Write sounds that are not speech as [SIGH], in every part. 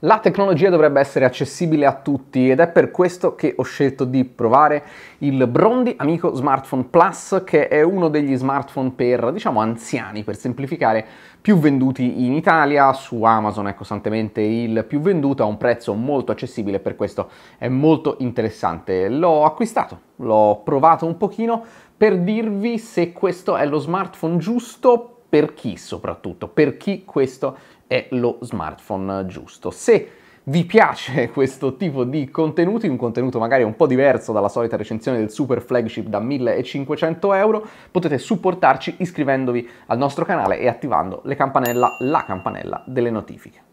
La tecnologia dovrebbe essere accessibile a tutti ed è per questo che ho scelto di provare il Brondi Amico Smartphone Plus che è uno degli smartphone per, diciamo, anziani, per semplificare, più venduti in Italia, su Amazon è costantemente ecco, il più venduto a un prezzo molto accessibile, per questo è molto interessante. L'ho acquistato, l'ho provato un pochino per dirvi se questo è lo smartphone giusto per chi soprattutto, per chi questo è è lo smartphone giusto. Se vi piace [LAUGHS] questo tipo di contenuti, un contenuto magari un po' diverso dalla solita recensione del super flagship da 1500 euro, potete supportarci iscrivendovi al nostro canale e attivando campanella, la campanella delle notifiche.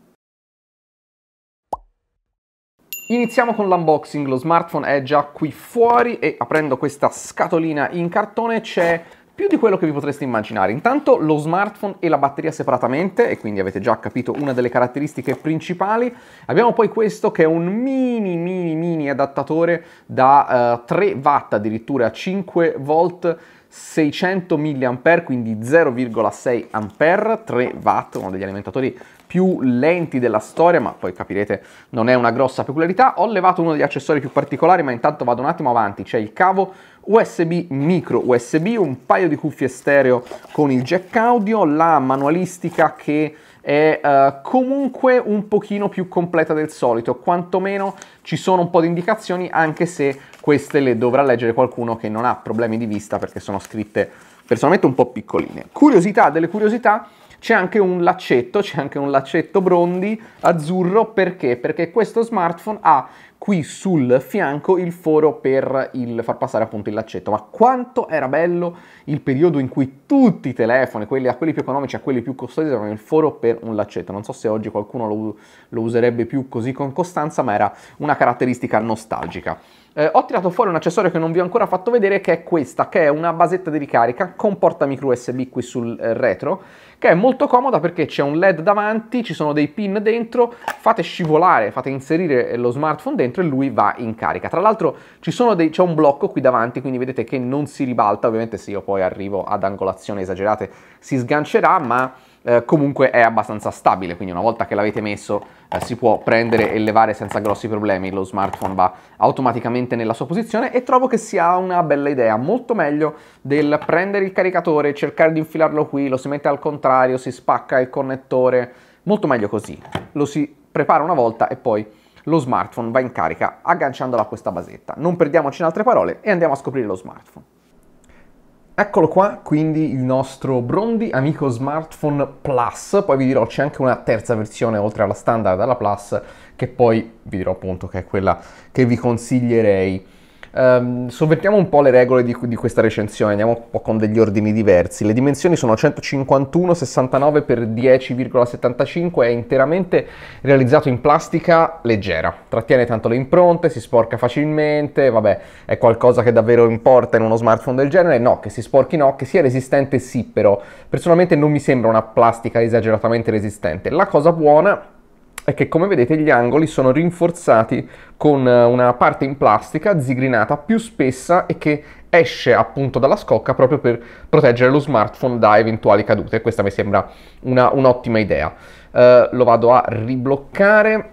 Iniziamo con l'unboxing, lo smartphone è già qui fuori e aprendo questa scatolina in cartone c'è più di quello che vi potreste immaginare. Intanto lo smartphone e la batteria separatamente, e quindi avete già capito una delle caratteristiche principali. Abbiamo poi questo che è un mini mini mini adattatore da eh, 3 watt addirittura a 5 volt 600 mAh, quindi 0,6 A, 3 W, uno degli alimentatori più lenti della storia, ma poi capirete non è una grossa peculiarità. Ho levato uno degli accessori più particolari, ma intanto vado un attimo avanti. C'è il cavo USB micro USB, un paio di cuffie stereo con il jack audio, la manualistica che è eh, comunque un pochino più completa del solito, quantomeno ci sono un po' di indicazioni anche se queste le dovrà leggere qualcuno che non ha problemi di vista perché sono scritte personalmente un po' piccoline. Curiosità delle curiosità, c'è anche un laccetto, c'è anche un laccetto brondi azzurro perché? Perché questo smartphone ha qui sul fianco il foro per il far passare appunto il laccetto. Ma quanto era bello il periodo in cui tutti i telefoni, quelli, a quelli più economici a quelli più costosi, avevano il foro per un laccetto. Non so se oggi qualcuno lo, lo userebbe più così con costanza, ma era una caratteristica nostalgica. Eh, ho tirato fuori un accessorio che non vi ho ancora fatto vedere che è questa, che è una basetta di ricarica con porta micro USB qui sul eh, retro che è molto comoda perché c'è un LED davanti, ci sono dei pin dentro, fate scivolare, fate inserire lo smartphone dentro e lui va in carica. Tra l'altro c'è un blocco qui davanti, quindi vedete che non si ribalta, ovviamente se io poi arrivo ad angolazioni esagerate si sgancerà, ma eh, comunque è abbastanza stabile, quindi una volta che l'avete messo eh, si può prendere e levare senza grossi problemi, lo smartphone va automaticamente nella sua posizione e trovo che sia una bella idea, molto meglio del prendere il caricatore, cercare di infilarlo qui, lo si mette al contrario, si spacca il connettore, molto meglio così, lo si prepara una volta e poi lo smartphone va in carica agganciandolo a questa basetta. Non perdiamoci in altre parole e andiamo a scoprire lo smartphone. Eccolo qua, quindi il nostro Brondi Amico Smartphone Plus, poi vi dirò c'è anche una terza versione oltre alla standard alla Plus che poi vi dirò appunto che è quella che vi consiglierei. Um, sovvertiamo un po' le regole di, di, questa recensione, andiamo un po' con degli ordini diversi. Le dimensioni sono 151, 69 x 10,75, è interamente realizzato in plastica leggera, trattiene tanto le impronte, si sporca facilmente, vabbè, è qualcosa che davvero importa in uno smartphone del genere? No, che si sporchi no, che sia resistente sì, però personalmente non mi sembra una plastica esageratamente resistente. La cosa buona è che come vedete gli angoli sono rinforzati con eh, una parte in plastica zigrinata più spessa e che esce appunto dalla scocca proprio per proteggere lo smartphone da eventuali cadute. Questa mi sembra una, un'ottima idea. Eh, lo vado a ribloccare.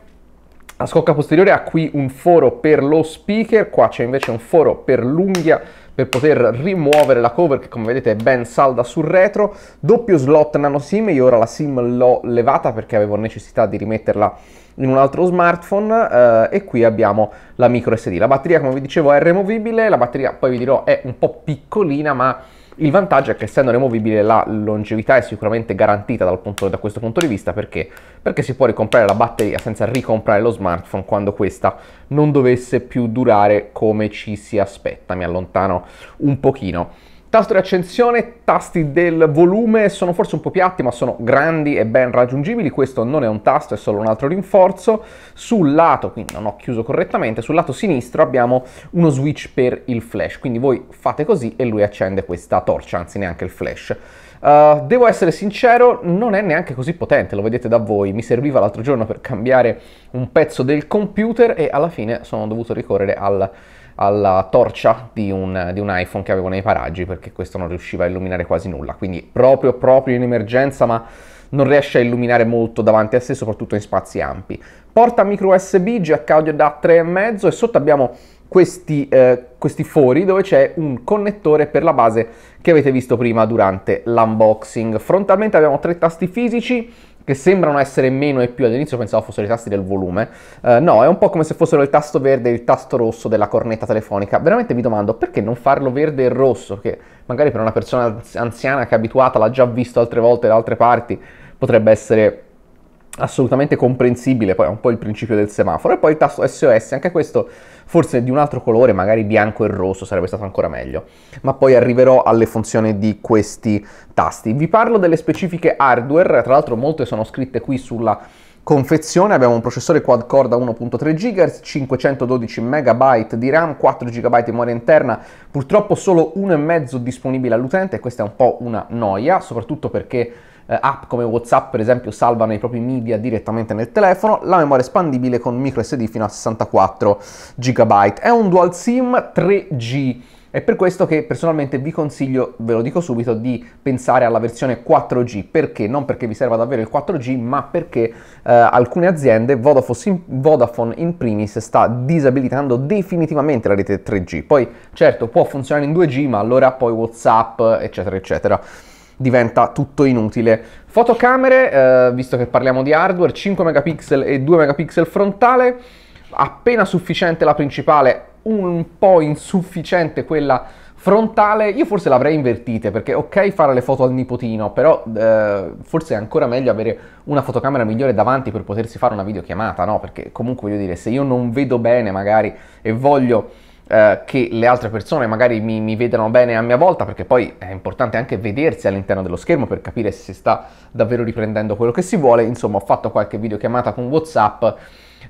La scocca posteriore ha qui un foro per lo speaker, qua c'è invece un foro per l'unghia per poter rimuovere la cover che come vedete è ben salda sul retro, doppio slot nano SIM, io ora la SIM l'ho levata perché avevo necessità di rimetterla in un altro smartphone eh, e qui abbiamo la micro SD. La batteria come vi dicevo è removibile, la batteria poi vi dirò è un po' piccolina ma il vantaggio è che essendo removibile la longevità è sicuramente garantita punto, da questo punto di vista perché? perché si può ricomprare la batteria senza ricomprare lo smartphone quando questa non dovesse più durare come ci si aspetta. Mi allontano un pochino. Tasto di accensione, tasti del volume sono forse un po' piatti ma sono grandi e ben raggiungibili, questo non è un tasto, è solo un altro rinforzo. Sul lato, quindi non ho chiuso correttamente, sul lato sinistro abbiamo uno switch per il flash, quindi voi fate così e lui accende questa torcia, anzi neanche il flash. Uh, devo essere sincero, non è neanche così potente, lo vedete da voi, mi serviva l'altro giorno per cambiare un pezzo del computer e alla fine sono dovuto ricorrere al alla torcia di un, di un, iPhone che avevo nei paraggi perché questo non riusciva a illuminare quasi nulla. Quindi proprio, proprio in emergenza, ma non riesce a illuminare molto davanti a sé, soprattutto in spazi ampi. Porta micro USB, jack audio da 3,5 e sotto abbiamo questi, eh, questi fori dove c'è un connettore per la base che avete visto prima durante l'unboxing. Frontalmente abbiamo tre tasti fisici che sembrano essere meno e più, all'inizio pensavo fossero i tasti del volume, uh, no, è un po' come se fossero il tasto verde e il tasto rosso della cornetta telefonica, veramente mi domando perché non farlo verde e rosso, che magari per una persona anziana che è abituata l'ha già visto altre volte da altre parti, potrebbe essere assolutamente comprensibile, poi è un po' il principio del semaforo, e poi il tasto SOS, anche questo forse di un altro colore, magari bianco e rosso sarebbe stato ancora meglio, ma poi arriverò alle funzioni di questi tasti. Vi parlo delle specifiche hardware, tra l'altro molte sono scritte qui sulla confezione, abbiamo un processore quad-core da 1.3 GHz, 512 MB di RAM, 4 GB di memoria interna, purtroppo solo 1,5 disponibile all'utente e questa è un po' una noia, soprattutto perché eh, app come WhatsApp, per esempio, salvano i propri media direttamente nel telefono. La memoria espandibile con micro SD fino a 64 GB. È un dual SIM 3G. È per questo che personalmente vi consiglio, ve lo dico subito, di pensare alla versione 4G. Perché? Non perché vi serva davvero il 4G, ma perché eh, alcune aziende, Vodafone in primis, sta disabilitando definitivamente la rete 3G. Poi certo può funzionare in 2G, ma allora poi WhatsApp, eccetera, eccetera diventa tutto inutile. Fotocamere, eh, visto che parliamo di hardware, 5 megapixel e 2 megapixel frontale, appena sufficiente la principale, un po' insufficiente quella frontale, io forse l'avrei invertita perché ok fare le foto al nipotino, però eh, forse è ancora meglio avere una fotocamera migliore davanti per potersi fare una videochiamata, no? Perché comunque voglio dire, se io non vedo bene magari e voglio eh, che le altre persone magari mi, mi, vedano bene a mia volta, perché poi è importante anche vedersi all'interno dello schermo per capire se si sta davvero riprendendo quello che si vuole. Insomma, ho fatto qualche videochiamata con WhatsApp.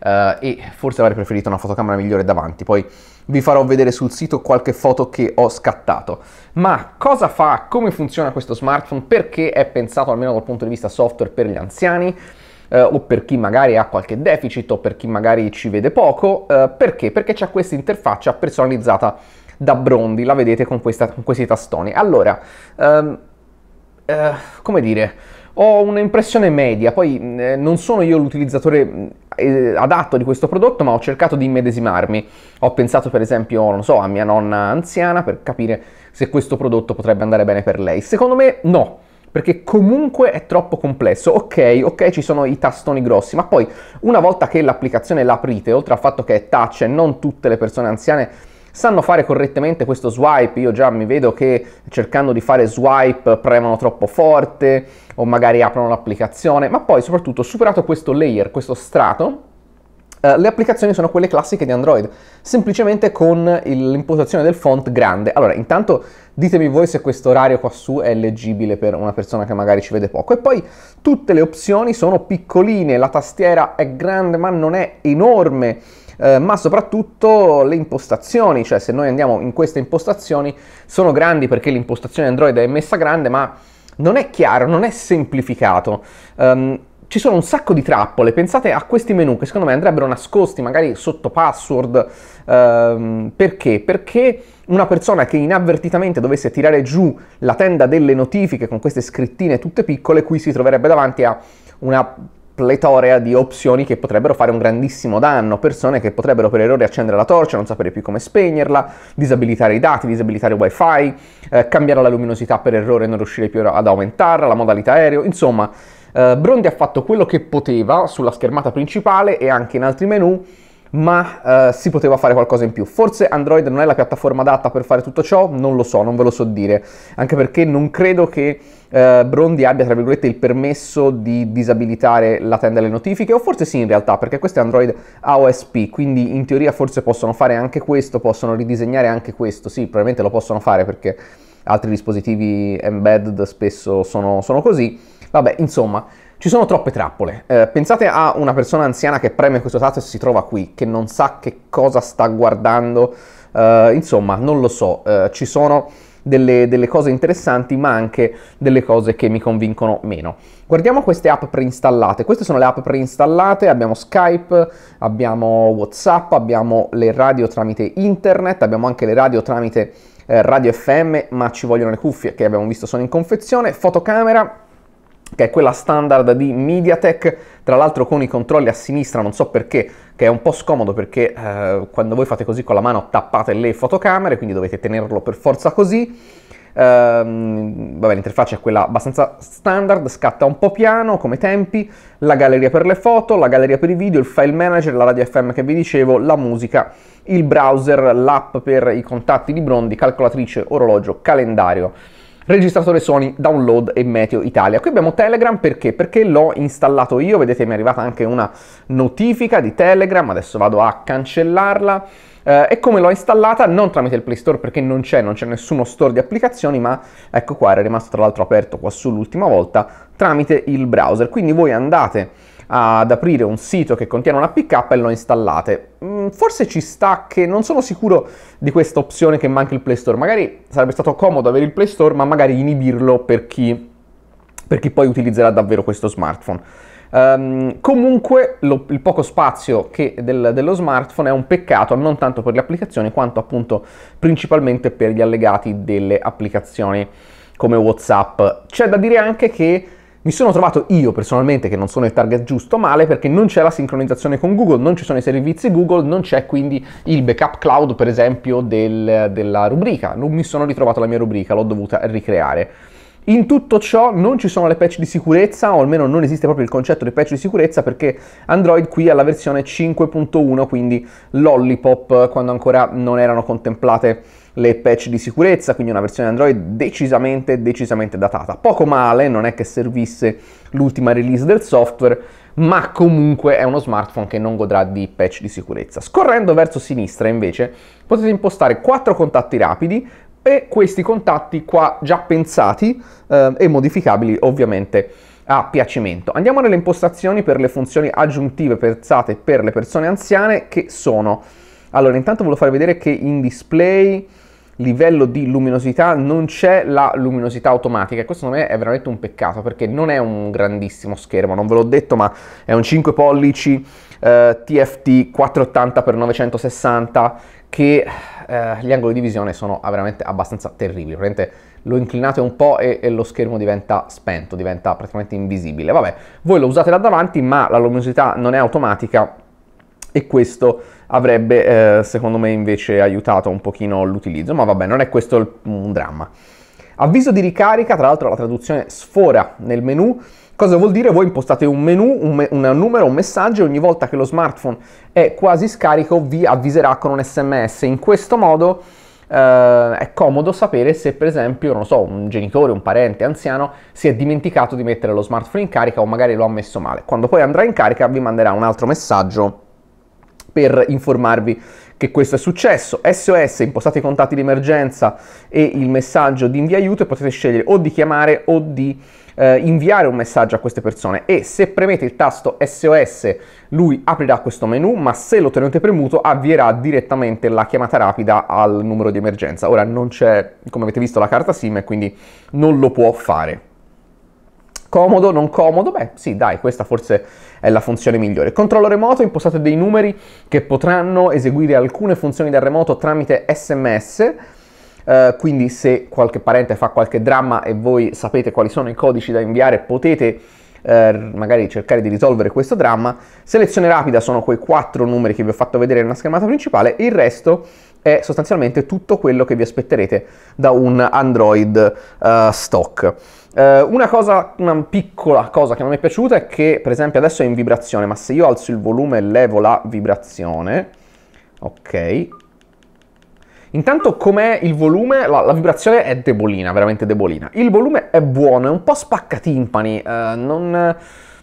Eh, e forse avrei preferito una fotocamera migliore davanti, poi vi farò vedere sul sito qualche foto che ho scattato. Ma cosa fa? Come funziona questo smartphone? Perché è pensato almeno dal punto di vista software per gli anziani? eh, o per chi magari ha qualche deficit o per chi magari ci vede poco. Eh, perché? Perché c'è questa interfaccia personalizzata da Brondi, la vedete con, questa, con questi tastoni. Allora, ehm, eh, come dire, ho un'impressione media, poi mm, eh, non sono io l'utilizzatore mm, eh, adatto di questo prodotto, ma ho cercato di immedesimarmi. Ho pensato per esempio, non so, a mia nonna anziana per capire se questo prodotto potrebbe andare bene per lei. Secondo me no perché comunque è troppo complesso. Ok, ok, ci sono i tastoni grossi, ma poi una volta che l'applicazione l'aprite, oltre al fatto che è touch e non tutte le persone anziane sanno fare correttamente questo swipe, io già mi vedo che cercando di fare swipe premono troppo forte o magari aprono l'applicazione, ma poi soprattutto superato questo layer, questo strato, eh, le applicazioni sono quelle classiche di Android, semplicemente con l'impostazione del font grande. Allora, intanto ditemi voi se questo orario qua su è leggibile per una persona che magari ci vede poco. E poi tutte le opzioni sono piccoline, la tastiera è grande ma non è enorme. Uh, ma soprattutto le impostazioni, cioè se noi andiamo in queste impostazioni sono grandi perché l'impostazione Android è messa grande, ma non è chiaro, non è semplificato. Um, ci sono un sacco di trappole. Pensate a questi menu che secondo me andrebbero nascosti magari sotto password. Ehm, perché? Perché una persona che inavvertitamente dovesse tirare giù la tenda delle notifiche con queste scrittine tutte piccole, qui si troverebbe davanti a una pletorea di opzioni che potrebbero fare un grandissimo danno, persone che potrebbero per errore accendere la torcia, non sapere più come spegnerla, disabilitare i dati, disabilitare il wifi, eh, cambiare la luminosità per errore e non riuscire più ad aumentarla, la modalità aereo, insomma eh, Brondi ha fatto quello che poteva sulla schermata principale e anche in altri menu, ma eh, si poteva fare qualcosa in più. Forse Android non è la piattaforma adatta per fare tutto ciò, non lo so, non ve lo so dire, anche perché non credo che eh, Brondi abbia, tra virgolette, il permesso di disabilitare la tenda delle notifiche, o forse sì in realtà, perché questo è Android AOSP, quindi in teoria forse possono fare anche questo, possono ridisegnare anche questo, sì, probabilmente lo possono fare perché altri dispositivi embedded spesso sono, sono così. Vabbè, insomma, ci sono troppe trappole. Eh, pensate a una persona anziana che preme questo tasto e si trova qui, che non sa che cosa sta guardando. Eh, insomma, non lo so, eh, ci sono delle, delle, cose interessanti, ma anche delle cose che mi convincono meno. Guardiamo queste app preinstallate. Queste sono le app preinstallate, abbiamo Skype, abbiamo WhatsApp, abbiamo le radio tramite internet, abbiamo anche le radio tramite eh, radio FM, ma ci vogliono le cuffie che abbiamo visto sono in confezione, fotocamera che è quella standard di MediaTek, tra l'altro con i controlli a sinistra, non so perché, che è un po' scomodo perché eh, quando voi fate così con la mano tappate le fotocamere, quindi dovete tenerlo per forza così. Ehm, vabbè, l'interfaccia è quella abbastanza standard, scatta un po' piano come tempi, la galleria per le foto, la galleria per i video, il file manager, la radio FM che vi dicevo, la musica, il browser, l'app per i contatti di Brondi, calcolatrice, orologio, calendario registratore Sony, download e Meteo Italia. Qui abbiamo Telegram perché? Perché l'ho installato io, vedete mi è arrivata anche una notifica di Telegram, adesso vado a cancellarla. Eh, e come l'ho installata non tramite il Play Store perché non c'è, non c'è nessuno store di applicazioni, ma ecco qua era rimasto tra l'altro aperto qua l'ultima volta tramite il browser. Quindi voi andate ad aprire un sito che contiene una pick up e lo installate. Mm, forse ci sta che non sono sicuro di questa opzione che manca il Play Store, magari sarebbe stato comodo avere il Play Store, ma magari inibirlo per chi, per chi poi utilizzerà davvero questo smartphone. Um, comunque lo, il poco spazio del, dello smartphone è un peccato non tanto per le applicazioni quanto appunto principalmente per gli allegati delle applicazioni come Whatsapp. C'è da dire anche che mi sono trovato io personalmente, che non sono il target giusto, male perché non c'è la sincronizzazione con Google, non ci sono i servizi Google, non c'è quindi il backup cloud, per esempio, del, della rubrica. Non mi sono ritrovato la mia rubrica, l'ho dovuta ricreare. In tutto ciò non ci sono le patch di sicurezza, o almeno non esiste proprio il concetto di patch di sicurezza, perché Android qui ha la versione 5.1, quindi l'Ollipop, quando ancora non erano contemplate le patch di sicurezza, quindi una versione Android decisamente, decisamente datata. Poco male, non è che servisse l'ultima release del software, ma comunque è uno smartphone che non godrà di patch di sicurezza. Scorrendo verso sinistra invece potete impostare quattro contatti rapidi, e questi contatti qua già pensati eh, e modificabili ovviamente a piacimento. Andiamo nelle impostazioni per le funzioni aggiuntive pensate per le persone anziane che sono allora intanto volevo farvi vedere che in display livello di luminosità non c'è la luminosità automatica e questo secondo me è veramente un peccato perché non è un grandissimo schermo, non ve l'ho detto ma è un 5 pollici eh, TFT 480x960 che eh, gli angoli di visione sono veramente abbastanza terribili, praticamente lo inclinate un po' e, e, lo schermo diventa spento, diventa praticamente invisibile. Vabbè, voi lo usate là davanti ma la luminosità non è automatica e questo avrebbe eh, secondo me invece aiutato un pochino l'utilizzo, ma vabbè non è questo un dramma. Avviso di ricarica, tra l'altro la traduzione sfora nel menu, Cosa vuol dire? Voi impostate un menu, un, me- un numero, un messaggio e ogni volta che lo smartphone è quasi scarico vi avviserà con un sms. In questo modo Uh, è comodo sapere se per esempio, non so, un genitore, un parente anziano si è dimenticato di mettere lo smartphone in carica o magari lo ha messo male. Quando poi andrà in carica vi manderà un altro messaggio per informarvi che questo è successo. SOS, impostate i contatti di emergenza e il messaggio di invio aiuto e potete scegliere o di chiamare o di eh, inviare un messaggio a queste persone e se premete il tasto SOS lui aprirà questo menu, ma se lo tenete premuto avvierà direttamente la chiamata rapida al numero di emergenza. Ora non c'è, come avete visto, la carta SIM e quindi non lo può fare. Comodo, non comodo? Beh, sì, dai, questa forse è la funzione migliore. Controllo remoto, impostate dei numeri che potranno eseguire alcune funzioni da remoto tramite SMS eh, quindi se qualche parente fa qualche dramma e voi sapete quali sono i codici da inviare potete uh, magari cercare di risolvere questo dramma. Selezione rapida sono quei quattro numeri che vi ho fatto vedere nella schermata principale, il resto è sostanzialmente tutto quello che vi aspetterete da un Android uh, stock. una cosa, una piccola cosa che non mi è piaciuta è che per esempio adesso è in vibrazione, ma se io alzo il volume e levo la vibrazione, ok, Intanto com'è il volume? La, la, vibrazione è debolina, veramente debolina. Il volume è buono, è un po' spaccatimpani, eh, non,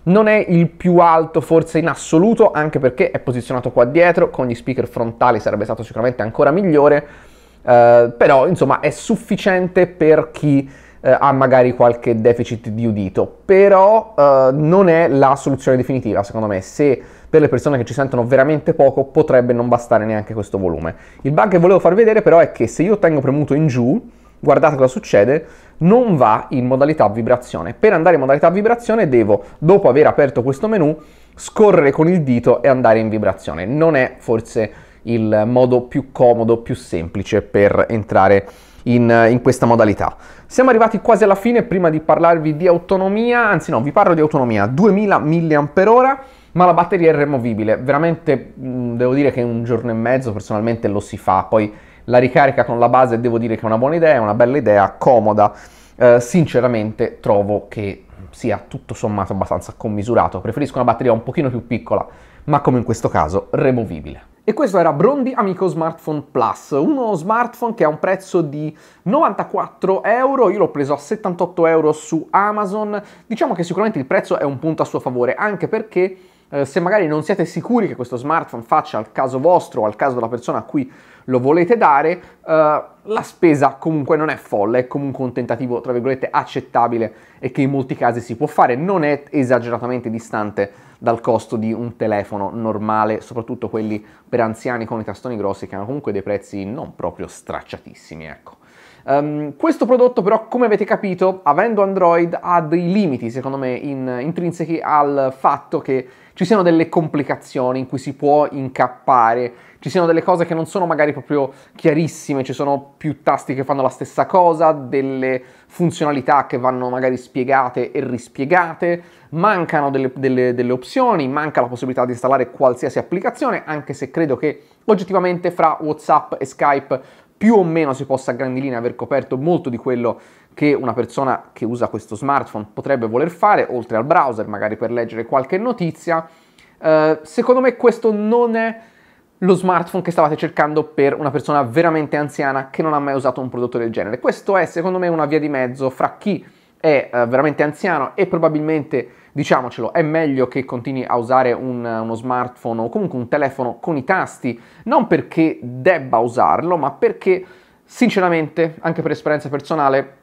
non, è il più alto forse in assoluto, anche perché è posizionato qua dietro, con gli speaker frontali sarebbe stato sicuramente ancora migliore, eh, però insomma è sufficiente per chi eh, ha magari qualche deficit di udito, però eh, non è la soluzione definitiva secondo me. Se per le persone che ci sentono veramente poco potrebbe non bastare neanche questo volume. Il bug che volevo far vedere però è che se io tengo premuto in giù, guardate cosa succede, non va in modalità vibrazione. Per andare in modalità vibrazione devo, dopo aver aperto questo menu, scorrere con il dito e andare in vibrazione. Non è forse il modo più comodo, più semplice per entrare in, in, questa modalità. Siamo arrivati quasi alla fine, prima di parlarvi di autonomia, anzi no, vi parlo di autonomia, 2000 mAh ma la batteria è removibile. Veramente mm, devo dire che un giorno e mezzo personalmente lo si fa, poi la ricarica con la base devo dire che è una buona idea, è una bella idea, comoda. Eh, sinceramente trovo che sia tutto sommato abbastanza commisurato, preferisco una batteria un pochino più piccola, ma come in questo caso removibile. E questo era Brondi Amico Smartphone Plus, uno smartphone che ha un prezzo di 94 euro, io l'ho preso a 78 euro su Amazon, diciamo che sicuramente il prezzo è un punto a suo favore, anche perché eh, se magari non siete sicuri che questo smartphone faccia al caso vostro o al caso della persona a cui lo volete dare, eh, la spesa comunque non è folle, è comunque un tentativo, tra virgolette, accettabile e che in molti casi si può fare, non è esageratamente distante dal costo di un telefono normale, soprattutto quelli per anziani con i tastoni grossi che hanno comunque dei prezzi non proprio stracciatissimi, ecco. Um, questo prodotto però, come avete capito, avendo Android ha dei limiti, secondo me, in, intrinsechi al fatto che ci siano delle complicazioni in cui si può incappare, ci siano delle cose che non sono magari proprio chiarissime, ci sono più tasti che fanno la stessa cosa, delle funzionalità che vanno magari spiegate e rispiegate, mancano delle, delle, delle opzioni, manca la possibilità di installare qualsiasi applicazione, anche se credo che oggettivamente fra WhatsApp e Skype più o meno si possa a grandi linee aver coperto molto di quello che una persona che usa questo smartphone potrebbe voler fare, oltre al browser, magari per leggere qualche notizia. Eh, secondo me questo non è lo smartphone che stavate cercando per una persona veramente anziana che non ha mai usato un prodotto del genere. Questo è secondo me una via di mezzo fra chi è eh, veramente anziano e probabilmente, diciamocelo, è meglio che continui a usare un, uno smartphone o comunque un telefono con i tasti, non perché debba usarlo, ma perché sinceramente, anche per esperienza personale,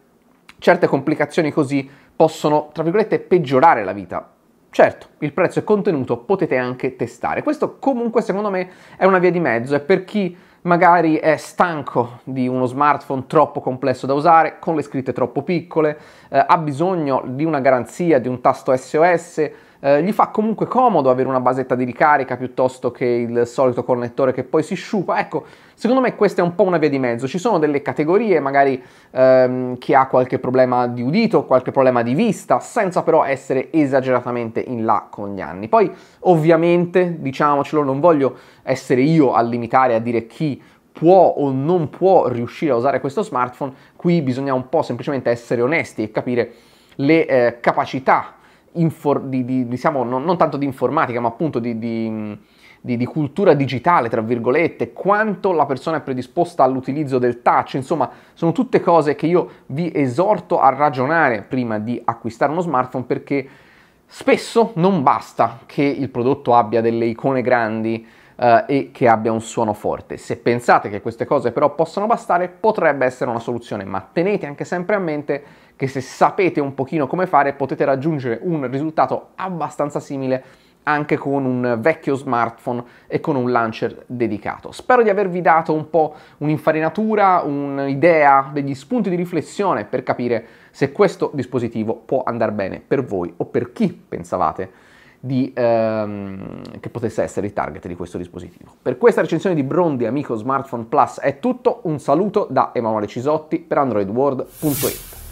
certe complicazioni così possono, tra virgolette, peggiorare la vita. Certo, il prezzo è contenuto, potete anche testare. Questo comunque secondo me è una via di mezzo e per chi magari è stanco di uno smartphone troppo complesso da usare, con le scritte troppo piccole, eh, ha bisogno di una garanzia, di un tasto SOS, eh, gli fa comunque comodo avere una basetta di ricarica piuttosto che il solito connettore che poi si sciupa. Ecco, secondo me questa è un po' una via di mezzo. Ci sono delle categorie, magari ehm, chi ha qualche problema di udito, qualche problema di vista, senza però essere esageratamente in là con gli anni. Poi, ovviamente, diciamocelo, non voglio essere io a limitare, a dire chi può o non può riuscire a usare questo smartphone, qui bisogna un po' semplicemente essere onesti e capire le eh, capacità infor- di, di, diciamo, non, non, tanto di informatica, ma appunto di, di, cultura digitale, tra virgolette, quanto la persona è predisposta all'utilizzo del touch, insomma, sono tutte cose che io vi esorto a ragionare prima di acquistare uno smartphone perché spesso non basta che il prodotto abbia delle icone grandi. Eh, e che abbia un suono forte. Se pensate che queste cose però possano bastare, potrebbe essere una soluzione, ma tenete anche sempre a mente che se sapete un pochino come fare potete raggiungere un risultato abbastanza simile anche con un vecchio smartphone e con un launcher dedicato. Spero di avervi dato un po' un'infarinatura, un'idea, degli spunti di riflessione per capire se questo dispositivo può andare bene per voi o per chi pensavate di, ehm, che potesse essere il target di questo dispositivo. Per questa recensione di Brondi Amico Smartphone Plus è tutto, un saluto da Emanuele Cisotti per androidworld.it.